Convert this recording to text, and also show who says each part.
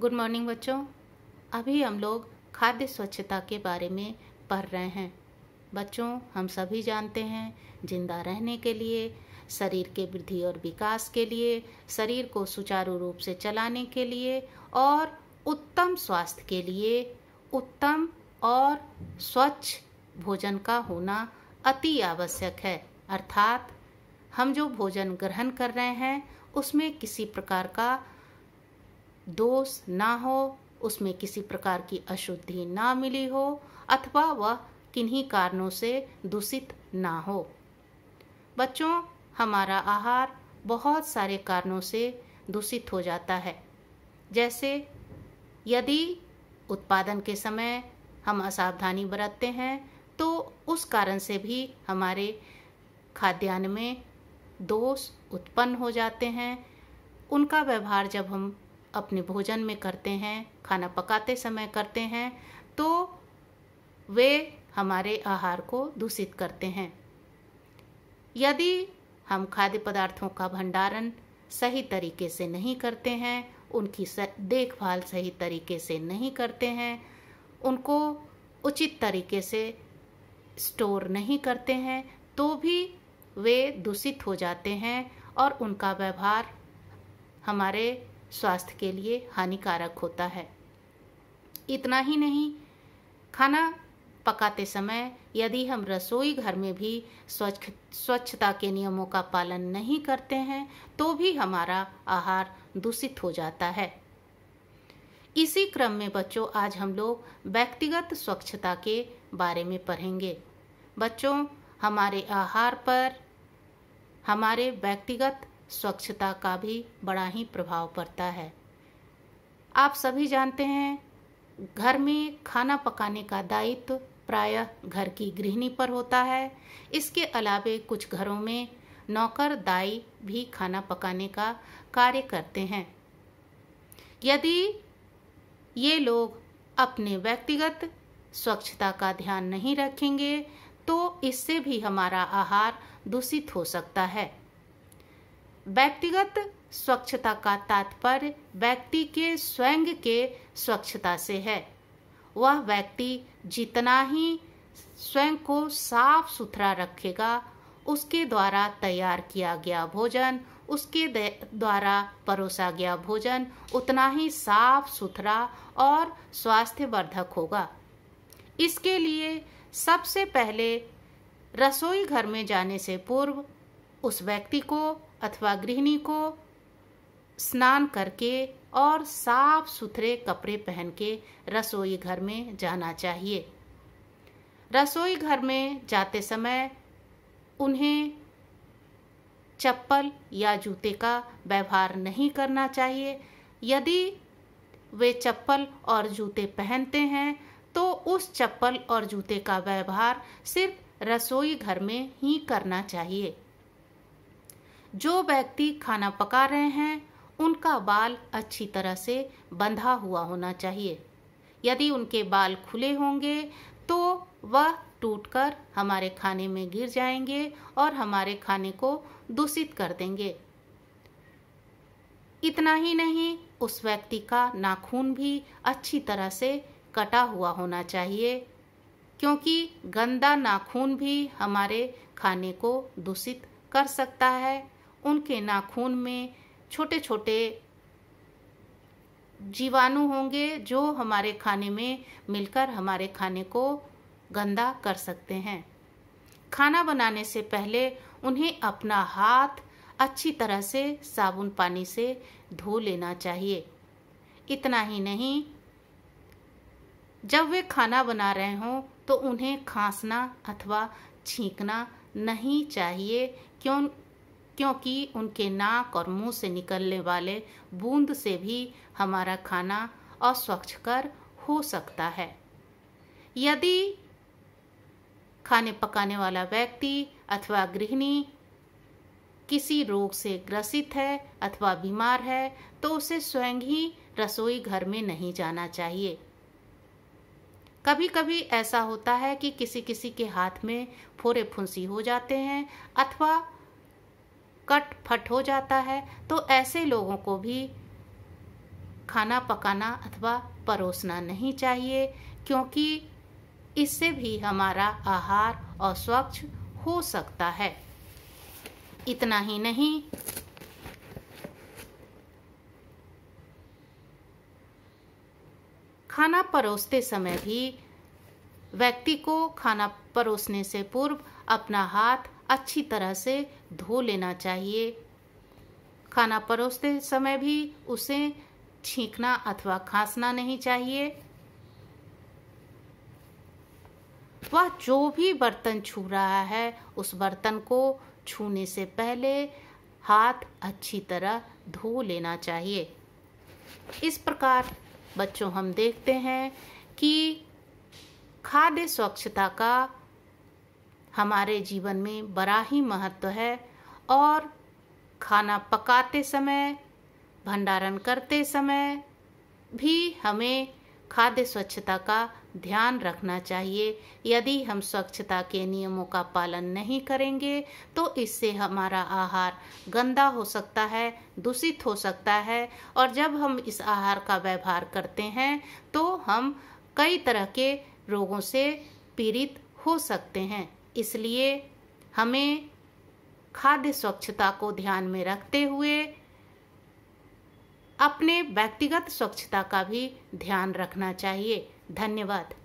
Speaker 1: good morning बच्चों अभी हम लोग खाद्य स्वच्छता के बारे में पढ़ रहे हैं बच्चों हम सभी जानते हैं जिंदा रहने के लिए शरीर के वृद्धि और विकास के लिए शरीर को सुचारू रूप से चलाने के लिए और उत्तम स्वास्थ्य के लिए उत्तम और स्वच्छ भोजन का होना अति आवश्यक है अर्थात हम जो भोजन ग्रहण कर रहे हैं उसमें किसी प्रकार का दोष ना हो उसमें किसी प्रकार की अशुद्धि ना मिली हो अथवा वह किन्हीं कारणों से दूषित ना हो बच्चों हमारा आहार बहुत सारे कारणों से दूषित हो जाता है जैसे यदि उत्पादन के समय हम असावधानी बरतते हैं तो उस कारण से भी हमारे खाद्यान्न में दोष उत्पन्न हो जाते हैं उनका व्यवहार जब हम अपने भोजन में करते हैं खाना पकाते समय करते हैं तो वे हमारे आहार को दूषित करते हैं यदि हम खाद्य पदार्थों का भंडारण सही तरीके से नहीं करते हैं उनकी देखभाल सही तरीके से नहीं करते हैं उनको उचित तरीके से स्टोर नहीं करते हैं तो भी वे दूषित हो जाते हैं और उनका व्यवहार हमारे स्वास्थ्य के लिए हानिकारक होता है इतना ही नहीं खाना पकाते समय यदि हम रसोई घर में भी स्वच्छ स्वच्छता के नियमों का पालन नहीं करते हैं तो भी हमारा आहार दूषित हो जाता है इसी क्रम में बच्चों आज हम लोग व्यक्तिगत स्वच्छता के बारे में पढ़ेंगे बच्चों हमारे आहार पर हमारे व्यक्तिगत स्वच्छता का भी बड़ा ही प्रभाव पड़ता है आप सभी जानते हैं घर में खाना पकाने का दायित्व प्रायः घर की गृहिणी पर होता है इसके अलावे कुछ घरों में नौकर दाई भी खाना पकाने का कार्य करते हैं यदि ये लोग अपने व्यक्तिगत स्वच्छता का ध्यान नहीं रखेंगे तो इससे भी हमारा आहार दूषित हो सकता है व्यक्तिगत स्वच्छता का तात्पर्य व्यक्ति के स्वयं के स्वच्छता से है वह व्यक्ति जितना ही स्वयं को साफ सुथरा रखेगा उसके द्वारा तैयार किया गया भोजन उसके द्वारा परोसा गया भोजन उतना ही साफ सुथरा और स्वास्थ्यवर्धक होगा इसके लिए सबसे पहले रसोई घर में जाने से पूर्व उस व्यक्ति को अथवा गृहिणी को स्नान करके और साफ सुथरे कपड़े पहन के रसोई घर में जाना चाहिए रसोई घर में जाते समय उन्हें चप्पल या जूते का व्यवहार नहीं करना चाहिए यदि वे चप्पल और जूते पहनते हैं तो उस चप्पल और जूते का व्यवहार सिर्फ रसोई घर में ही करना चाहिए जो व्यक्ति खाना पका रहे हैं उनका बाल अच्छी तरह से बंधा हुआ होना चाहिए यदि उनके बाल खुले होंगे तो वह टूटकर हमारे खाने में गिर जाएंगे और हमारे खाने को दूषित कर देंगे इतना ही नहीं उस व्यक्ति का नाखून भी अच्छी तरह से कटा हुआ होना चाहिए क्योंकि गंदा नाखून भी हमारे खाने को दूषित कर सकता है उनके नाखून में छोटे छोटे जीवाणु होंगे जो हमारे खाने में मिलकर हमारे खाने को गंदा कर सकते हैं खाना बनाने से पहले उन्हें अपना हाथ अच्छी तरह से साबुन पानी से धो लेना चाहिए इतना ही नहीं जब वे खाना बना रहे हों तो उन्हें खांसना अथवा छींकना नहीं चाहिए क्यों क्योंकि उनके नाक और मुंह से निकलने वाले बूंद से भी हमारा खाना अस्वच्छ कर हो सकता है यदि खाने पकाने वाला व्यक्ति अथवा गृहिणी किसी रोग से ग्रसित है अथवा बीमार है तो उसे स्वयं ही रसोई घर में नहीं जाना चाहिए कभी कभी ऐसा होता है कि किसी किसी के हाथ में फोरे फुंसी हो जाते हैं अथवा कट फट हो जाता है तो ऐसे लोगों को भी खाना पकाना अथवा परोसना नहीं चाहिए क्योंकि इससे भी हमारा आहार अस्वच्छ हो सकता है इतना ही नहीं खाना परोसते समय भी व्यक्ति को खाना परोसने से पूर्व अपना हाथ अच्छी तरह से धो लेना चाहिए खाना परोसते समय भी उसे छींकना अथवा खांसना नहीं चाहिए वह जो भी बर्तन छू रहा है उस बर्तन को छूने से पहले हाथ अच्छी तरह धो लेना चाहिए इस प्रकार बच्चों हम देखते हैं कि खाद्य स्वच्छता का हमारे जीवन में बड़ा ही महत्व है और खाना पकाते समय भंडारण करते समय भी हमें खाद्य स्वच्छता का ध्यान रखना चाहिए यदि हम स्वच्छता के नियमों का पालन नहीं करेंगे तो इससे हमारा आहार गंदा हो सकता है दूषित हो सकता है और जब हम इस आहार का व्यवहार करते हैं तो हम कई तरह के रोगों से पीड़ित हो सकते हैं इसलिए हमें खाद्य स्वच्छता को ध्यान में रखते हुए अपने व्यक्तिगत स्वच्छता का भी ध्यान रखना चाहिए धन्यवाद